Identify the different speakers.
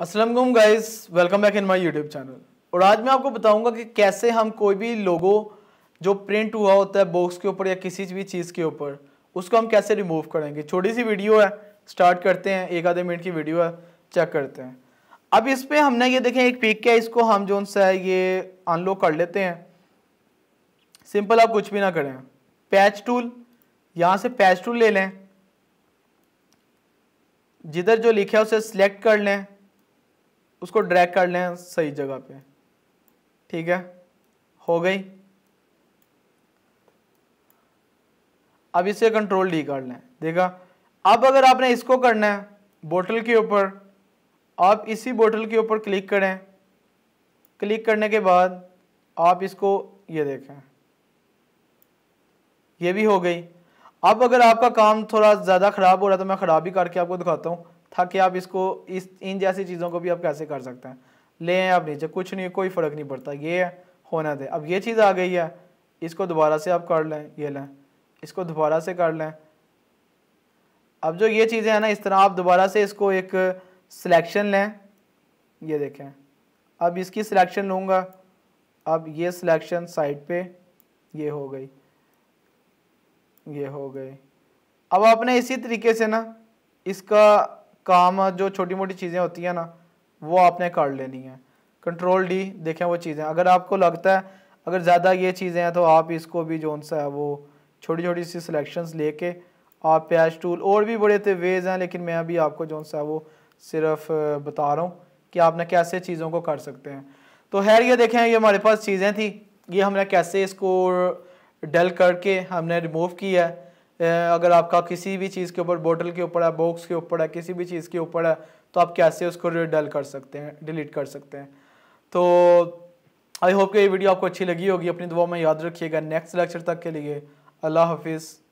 Speaker 1: Aslam guys welcome back in my YouTube channel और आज मैं आपको बताऊंगा कि कैसे हम कोई भी लोगो जो प्रिंट हुआ होता है बॉक्स के ऊपर या किसी भी चीज़ के ऊपर उसको हम कैसे रिमूव करेंगे छोटी सी वीडियो है स्टार्ट करते हैं एक आधे मिनट की वीडियो है चेक करते हैं अब इस पर हमने ये देखें एक पिक है इसको हम जो है ये अनलॉक कर लेते हैं सिंपल आप कुछ भी ना करें पैच टूल यहाँ से पैच टूल ले लें जिधर जो लिखा है उसे सिलेक्ट कर लें उसको ड्रैग कर लें सही जगह पे ठीक है हो गई अब इसे कंट्रोल डी कर लें देखा अब अगर आपने इसको करना है बोतल के ऊपर आप इसी बोतल के ऊपर क्लिक करें क्लिक करने के बाद आप इसको ये देखें ये भी हो गई अब अगर आपका काम थोड़ा ज़्यादा ख़राब हो रहा है तो मैं ख़राब ही करके आपको दिखाता हूँ था कि आप इसको इस इन जैसी चीज़ों को भी आप कैसे कर सकते हैं ले आप नीचे कुछ नहीं कोई फ़र्क नहीं पड़ता ये होना दे अब ये चीज़ आ गई है इसको दोबारा से आप कर लें ये लें इसको दोबारा से कर लें अब जो ये चीज़ें हैं ना इस तरह आप दोबारा से इसको एक सिलेक्शन लें ये देखें अब इसकी सिलेक्शन लूँगा अब ये सिलेक्शन साइड पे ये हो गई ये हो गई अब आपने इसी तरीके से ना इसका काम जो छोटी मोटी चीज़ें होती हैं ना वो आपने कर लेनी है कंट्रोल डी देखें वो चीज़ें अगर आपको लगता है अगर ज़्यादा ये चीज़ें हैं तो आप इसको भी जो सा है वो छोटी छोटी सी सिलेक्शंस लेके आप पैच टूल और भी बड़े थे वेज़ हैं लेकिन मैं अभी आपको जो सा वो सिर्फ बता रहा हूँ कि आपने कैसे चीज़ों को कर सकते हैं तो खैर ये देखें ये हमारे पास चीज़ें थी ये हमने कैसे इसको डल करके हमने रिमूव किया है अगर आपका किसी भी चीज़ के ऊपर बोतल के ऊपर है बॉक्स के ऊपर है किसी भी चीज़ के ऊपर है तो आप कैसे उसको डल कर सकते हैं डिलीट कर सकते हैं तो आई होप कि ये वीडियो आपको अच्छी लगी होगी अपनी दुआ में याद रखिएगा नेक्स्ट लेक्चर तक के लिए अल्लाह हाफिज़